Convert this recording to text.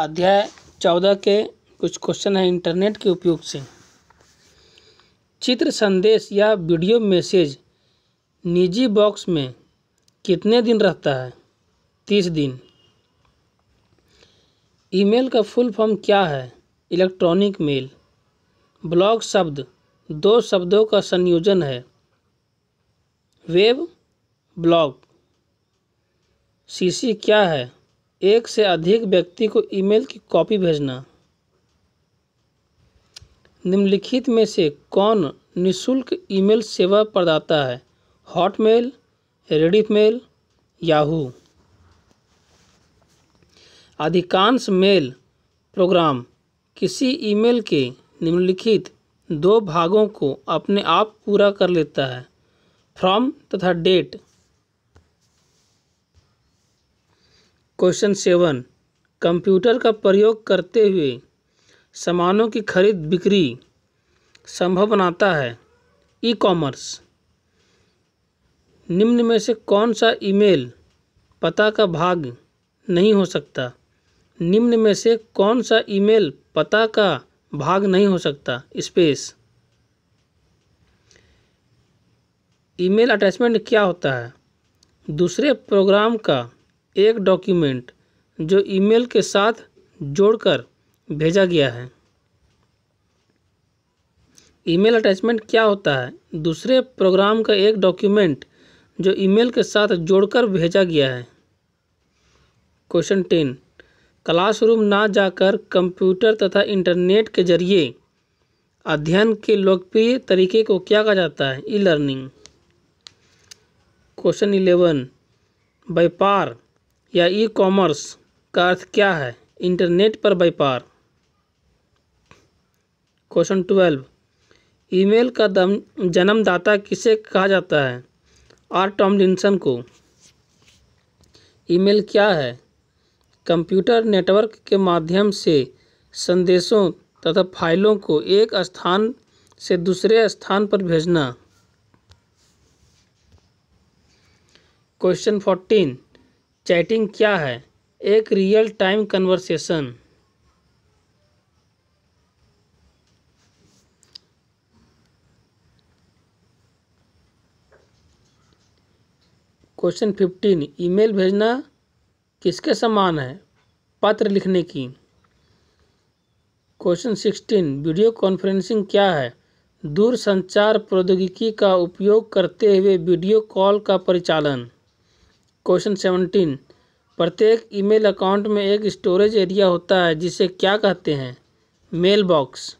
अध्याय चौदह के कुछ क्वेश्चन हैं इंटरनेट के उपयोग से चित्र संदेश या वीडियो मैसेज निजी बॉक्स में कितने दिन रहता है तीस दिन ईमेल का फुल फॉर्म क्या है इलेक्ट्रॉनिक मेल ब्लॉग शब्द दो शब्दों का संयोजन है वेब ब्लॉग सीसी क्या है एक से अधिक व्यक्ति को ईमेल की कॉपी भेजना निम्नलिखित में से कौन निशुल्क ईमेल सेवा प्रदाता है हॉटमेल रेडिफ मेल याहू अधिकांश मेल प्रोग्राम किसी ईमेल के निम्नलिखित दो भागों को अपने आप पूरा कर लेता है फ्रॉम तथा डेट क्वेश्चन सेवन कंप्यूटर का प्रयोग करते हुए सामानों की खरीद बिक्री संभव बनाता है ई कॉमर्स निम्न में से कौन सा ईमेल पता का भाग नहीं हो सकता निम्न में से कौन सा ईमेल पता का भाग नहीं हो सकता स्पेस ईमेल अटैचमेंट क्या होता है दूसरे प्रोग्राम का एक डॉक्यूमेंट जो ईमेल के साथ जोड़कर भेजा गया है ईमेल अटैचमेंट क्या होता है दूसरे प्रोग्राम का एक डॉक्यूमेंट जो ईमेल के साथ जोड़कर भेजा गया है क्वेश्चन टेन क्लासरूम ना जाकर कंप्यूटर तथा इंटरनेट के जरिए अध्ययन के लोकप्रिय तरीके को क्या कहा जाता है ई लर्निंग क्वेश्चन इलेवन व्यापार या ई कॉमर्स का अर्थ क्या है इंटरनेट पर व्यापार क्वेश्चन ट्वेल्व ईमेल का दम जन्मदाता किसे कहा जाता है आर टॉमलिंसन को ईमेल क्या है कंप्यूटर नेटवर्क के माध्यम से संदेशों तथा फाइलों को एक स्थान से दूसरे स्थान पर भेजना क्वेश्चन फोर्टीन चैटिंग क्या है एक real time conversation question fifteen email भेजना किसके समान है पत्र लिखने की क्वेश्चन सिक्सटीन वीडियो कॉन्फ्रेंसिंग क्या है दूर संचार प्रौद्योगिकी का उपयोग करते हुए वीडियो कॉल का परिचालन क्वेश्चन सेवनटीन प्रत्येक ईमेल अकाउंट में एक स्टोरेज एरिया होता है जिसे क्या कहते हैं मेल बॉक्स